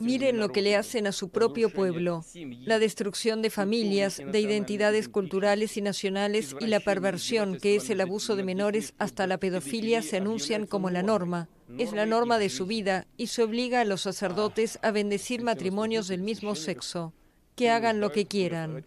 Miren lo que le hacen a su propio pueblo, la destrucción de familias, de identidades culturales y nacionales y la perversión que es el abuso de menores hasta la pedofilia se anuncian como la norma. Es la norma de su vida y se obliga a los sacerdotes a bendecir matrimonios del mismo sexo, que hagan lo que quieran.